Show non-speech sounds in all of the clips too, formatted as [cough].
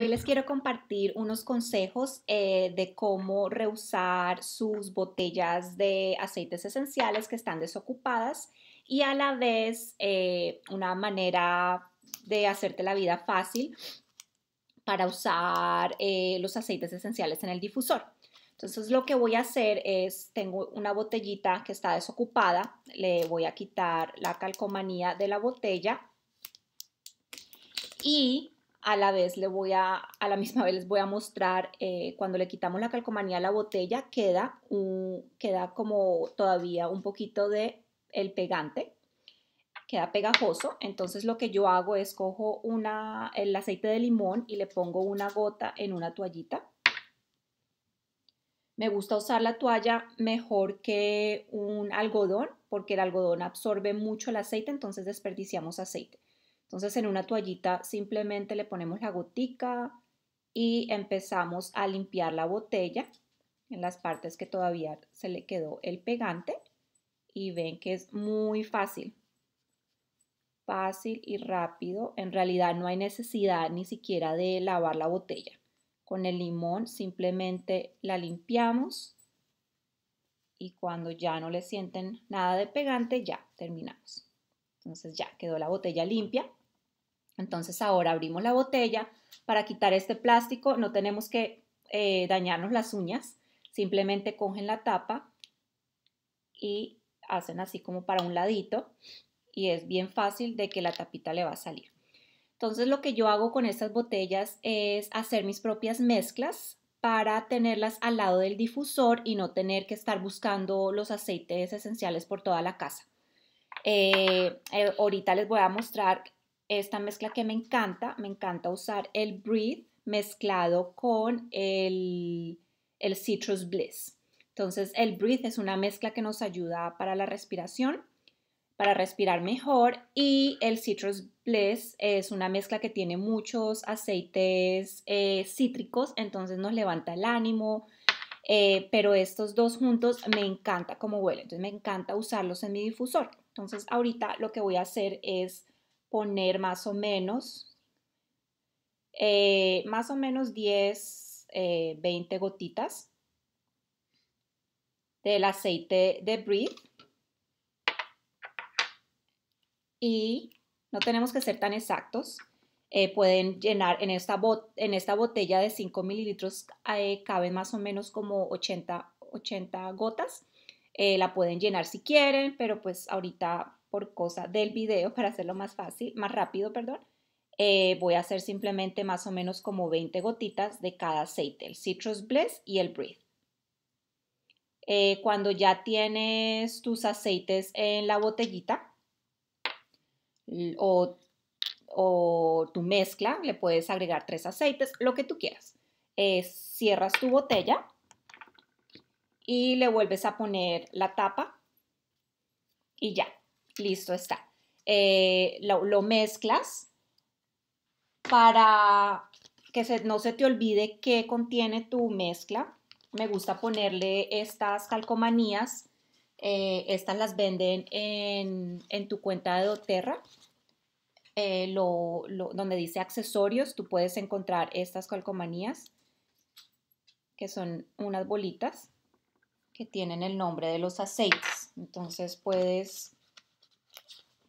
Hoy les quiero compartir unos consejos eh, de cómo reusar sus botellas de aceites esenciales que están desocupadas y a la vez eh, una manera de hacerte la vida fácil para usar eh, los aceites esenciales en el difusor. Entonces lo que voy a hacer es, tengo una botellita que está desocupada, le voy a quitar la calcomanía de la botella y a la vez le voy a, la misma [laughs] vez les voy a mostrar eh, cuando le quitamos la calcomanía a la botella queda, queda como todavía un poquito de el pegante, queda pegajoso. Entonces lo que yo hago es cojo una, el aceite de limón y le pongo una gota en una toallita. Me gusta usar la toalla mejor que un algodón porque el algodón absorbe mucho el aceite, entonces desperdiciamos aceite. Entonces en una toallita simplemente le ponemos la gotica y empezamos a limpiar la botella en las partes que todavía se le quedó el pegante y ven que es muy fácil. Fácil y rápido. En realidad no hay necesidad ni siquiera de lavar la botella. Con el limón simplemente la limpiamos y cuando ya no le sienten nada de pegante ya terminamos. Entonces ya quedó la botella limpia. Entonces ahora abrimos la botella. Para quitar este plástico no tenemos que eh, dañarnos las uñas. Simplemente cogen la tapa y hacen así como para un ladito y es bien fácil de que la tapita le va a salir. Entonces lo que yo hago con estas botellas es hacer mis propias mezclas para tenerlas al lado del difusor y no tener que estar buscando los aceites esenciales por toda la casa. Eh, eh, ahorita les voy a mostrar esta mezcla que me encanta, me encanta usar el Breathe mezclado con el, el Citrus Bliss. Entonces el Breathe es una mezcla que nos ayuda para la respiración, para respirar mejor y el Citrus Bliss es una mezcla que tiene muchos aceites eh, cítricos, entonces nos levanta el ánimo, eh, pero estos dos juntos me encanta como huele, entonces me encanta usarlos en mi difusor. Entonces ahorita lo que voy a hacer es poner más o menos, eh, más o menos 10, 20 eh, gotitas del aceite de brie. Y no tenemos que ser tan exactos. Eh, pueden llenar en esta, bot en esta botella de 5 mililitros, caben más o menos como 80, 80 gotas. la pueden llenar si quieren, pero pues ahorita por cosa del video, [laughs] para hacerlo más fácil, más rápido, perdón, eh, voy a hacer simplemente más o menos como 20 gotitas de cada aceite, el Citrus Bliss y el Breathe. Eh, cuando ya tienes tus aceites en la botellita o, tu mezcla, le puedes agregar tres aceites, lo que tú quieras. Eh, cierras tu botella y le vuelves a poner la tapa y ya. Listo está. Eh, lo, mezclas para que no se te olvide qué contiene tu mezcla. Me gusta ponerle estas calcomanías. Eh, estas las venden en, tu cuenta de doTERRA. Eh, donde dice accesorios, tú puedes encontrar estas calcomanías, que son unas bolitas que tienen el nombre de los aceites. Entonces puedes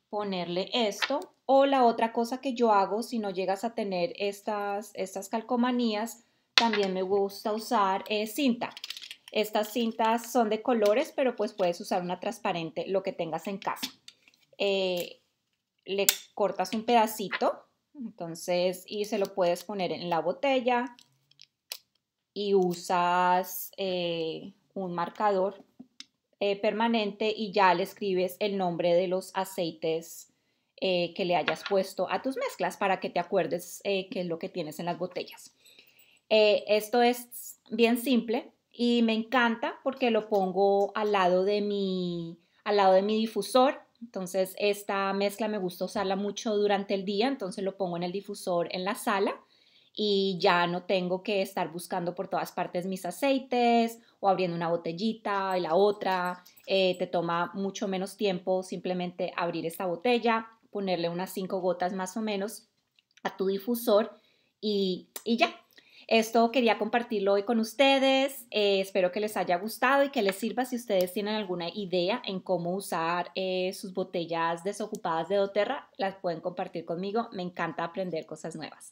ponerle esto. O la otra cosa que yo hago, si no llegas a tener estas, estas calcomanías, también me gusta usar eh, cinta. Estas cintas son de colores, pero pues puedes usar una transparente, lo que tengas en casa. Eh, le cortas un pedacito, entonces, y se lo puedes poner en la botella y usas eh, un marcador eh, permanente y ya le escribes el nombre de los aceites eh, que le hayas puesto a tus mezclas para que te acuerdes eh, qué es lo que tienes en las botellas. esto es bien simple y me encanta porque lo pongo al lado de mi, al lado de mi difusor. Entonces esta mezcla me gusta usarla mucho durante el día, entonces lo pongo en el difusor en la sala y ya no tengo que estar buscando por todas partes mis aceites o abriendo una botellita y la otra. Eh, te toma mucho menos tiempo simplemente abrir esta botella, ponerle unas cinco gotas más o menos a tu difusor y, ya. Esto quería compartirlo hoy con ustedes. Eh, espero que les haya gustado y que les sirva si ustedes tienen alguna idea en cómo usar eh, sus botellas desocupadas de doTERRA. Las pueden compartir conmigo. Me encanta aprender cosas nuevas.